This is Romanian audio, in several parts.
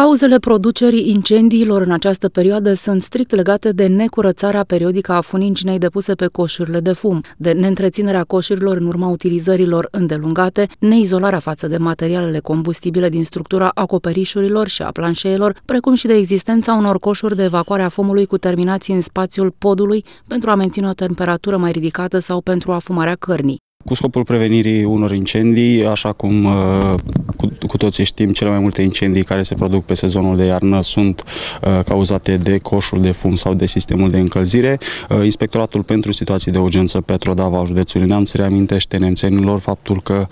Cauzele producerii incendiilor în această perioadă sunt strict legate de necurățarea periodică a funincinei depuse pe coșurile de fum, de neîntreținerea coșurilor în urma utilizărilor îndelungate, neizolarea față de materialele combustibile din structura acoperișurilor și a planșeelor, precum și de existența unor coșuri de evacuare a fumului cu terminații în spațiul podului pentru a menține o temperatură mai ridicată sau pentru afumarea cărnii cu scopul prevenirii unor incendii, așa cum uh, cu, cu toții știm, cele mai multe incendii care se produc pe sezonul de iarnă sunt uh, cauzate de coșul de fum sau de sistemul de încălzire. Uh, Inspectoratul pentru situații de urgență Petrodava județului Neamț reamintește nemțenilor faptul că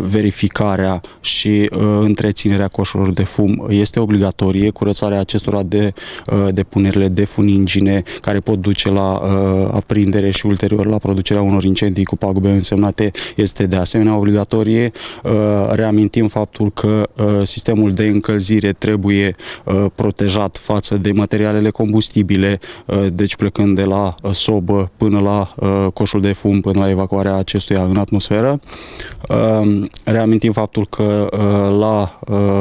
verificarea și întreținerea coșurilor de fum este obligatorie, curățarea acestora de depunerile de funingine care pot duce la aprindere și ulterior la producerea unor incendii cu pagube însemnate este de asemenea obligatorie. Uh, reamintim faptul că uh, sistemul de încălzire trebuie uh, protejat față de materialele combustibile, deci plecând de la sobă până la coșul de fum, până la evacuarea acestuia în atmosferă. Reamintim faptul că la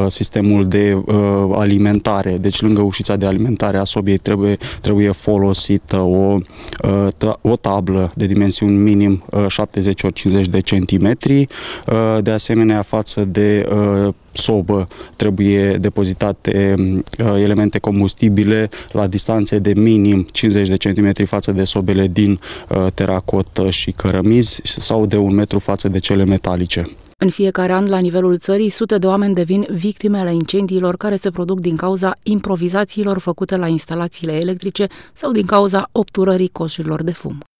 sistemul de alimentare, deci lângă ușița de alimentare a sobiei trebuie, trebuie folosită o, o tablă de dimensiuni minim 70 30 ori 50 de centimetri. Uh, de asemenea, față de uh, sobă trebuie depozitate mm, uh, elemente combustibile la distanțe de minim 50 de centimetri față de sobele din teracotă și cărămizi sau de un metru față de cele metalice. În fiecare an, la nivelul țării, sute de oameni devin victime ale incendiilor care se produc din cauza improvizațiilor făcute la instalațiile electrice sau din cauza obturării coșurilor de fum.